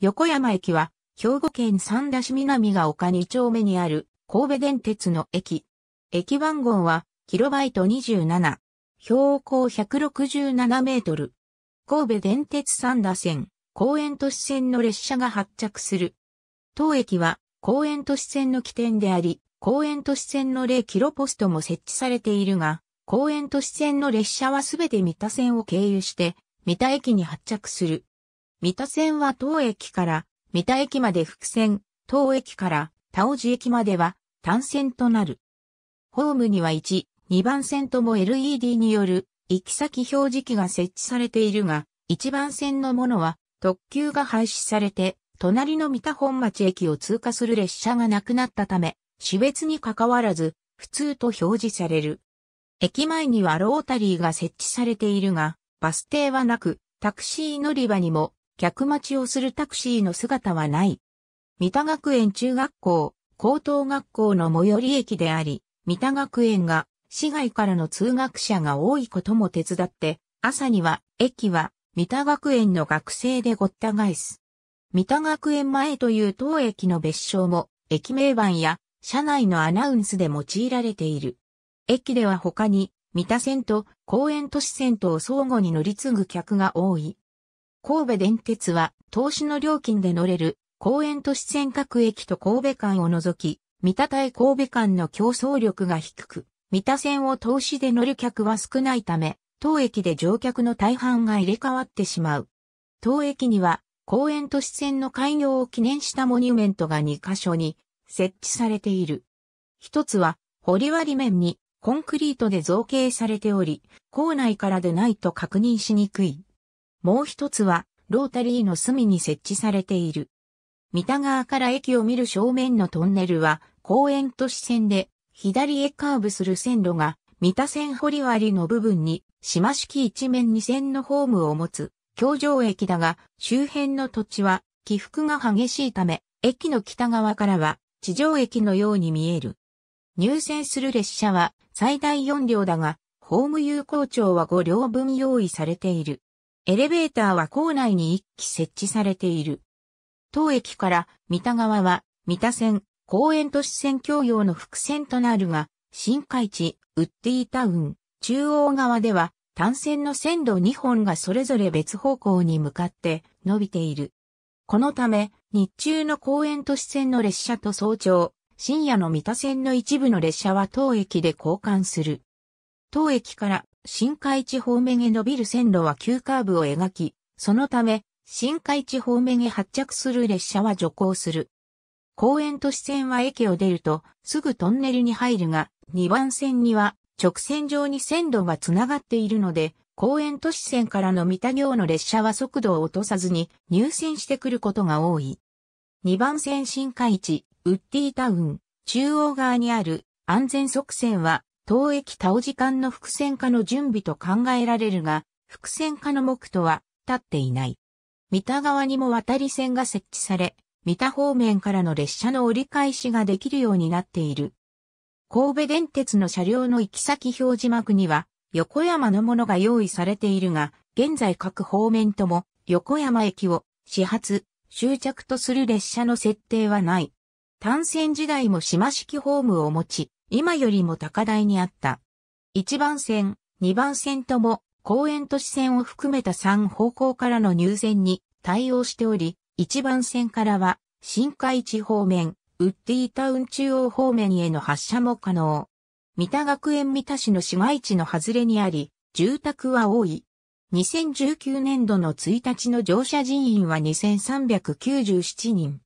横山駅は、兵庫県三田市南が丘2丁目にある神戸電鉄の駅。駅番号は、キロバイト27。標高167メートル。神戸電鉄三田線、公園都市線の列車が発着する。当駅は、公園都市線の起点であり、公園都市線の0キロポストも設置されているが、公園都市線の列車はすべて三田線を経由して、三田駅に発着する。三田線は当駅から三田駅まで伏線、当駅から田尾寺駅までは単線となる。ホームには1、2番線とも LED による行き先表示器が設置されているが、1番線のものは特急が廃止されて、隣の三田本町駅を通過する列車がなくなったため、種別に関わらず、普通と表示される。駅前にはロータリーが設置されているが、バス停はなく、タクシー乗り場にも客待ちをするタクシーの姿はない。三田学園中学校、高等学校の最寄り駅であり、三田学園が市外からの通学者が多いことも手伝って、朝には駅は三田学園の学生でごった返す。三田学園前という当駅の別称も駅名板や車内のアナウンスで用いられている。駅では他に三田線と公園都市線とを相互に乗り継ぐ客が多い。神戸電鉄は、投資の料金で乗れる、公園都市線各駅と神戸間を除き、三田対神戸間の競争力が低く、三田線を投資で乗る客は少ないため、当駅で乗客の大半が入れ替わってしまう。当駅には、公園都市線の開業を記念したモニュメントが2カ所に設置されている。一つは、り割面にコンクリートで造形されており、構内からでないと確認しにくい。もう一つは、ロータリーの隅に設置されている。三田川から駅を見る正面のトンネルは、公園都市線で、左へカーブする線路が、三田線堀割の部分に、島式一面二線のホームを持つ、京上駅だが、周辺の土地は、起伏が激しいため、駅の北側からは、地上駅のように見える。入線する列車は、最大4両だが、ホーム有効庁は5両分用意されている。エレベーターは構内に一気設置されている。当駅から三田側は三田線、公園都市線共用の伏線となるが、新海地、ウッディタウン、中央側では単線の線路2本がそれぞれ別方向に向かって伸びている。このため、日中の公園都市線の列車と早朝、深夜の三田線の一部の列車は当駅で交換する。当駅から新海地方面へ伸びる線路は急カーブを描き、そのため、新海地方面へ発着する列車は徐行する。公園都市線は駅を出ると、すぐトンネルに入るが、2番線には直線上に線路がつながっているので、公園都市線からの三田行の列車は速度を落とさずに入線してくることが多い。2番線新海地、ウッディタウン、中央側にある安全側線は投液倒時間の伏線化の準備と考えられるが、伏線化の目途は立っていない。三田側にも渡り線が設置され、三田方面からの列車の折り返しができるようになっている。神戸電鉄の車両の行き先表示幕には、横山のものが用意されているが、現在各方面とも、横山駅を始発、終着とする列車の設定はない。単線時代も島式ホームを持ち、今よりも高台にあった。1番線、2番線とも公園都市線を含めた3方向からの入線に対応しており、1番線からは新海地方面、ウッディタウン中央方面への発車も可能。三田学園三田市の市街地の外れにあり、住宅は多い。2019年度の1日の乗車人員は2397人。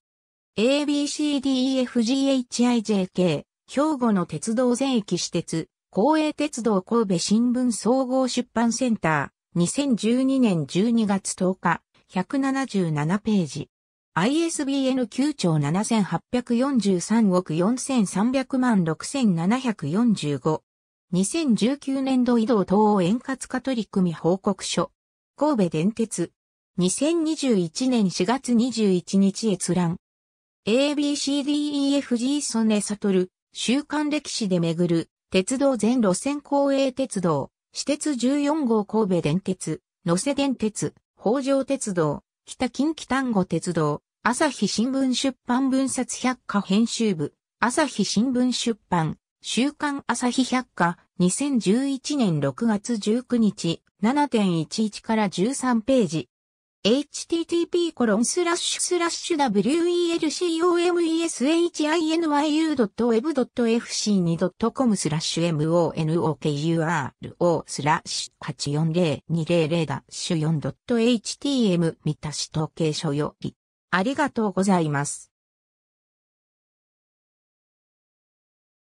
ABCDEFGHIJK 兵庫の鉄道全域私鉄、公営鉄道神戸新聞総合出版センター、2012年12月10日、177ページ。ISBN 9兆7843億4300万6745。2019年度移動等を円滑化取り組み報告書。神戸電鉄。2021年4月21日閲覧。ABCDEFG ソネサトル。週刊歴史で巡る、鉄道全路線公営鉄道、私鉄14号神戸電鉄、野瀬電鉄、北条鉄道、北近畿丹後鉄道、朝日新聞出版分冊百科編集部、朝日新聞出版、週刊朝日百科、2011年6月19日、7.11から13ページ、http コロンスラッシュスラッシュ welcomeshinu.web.fc2.com スラッシュ monokuro スラッシュ840200ダッシュ 4.htm 見たし統計書よりありがとうございます。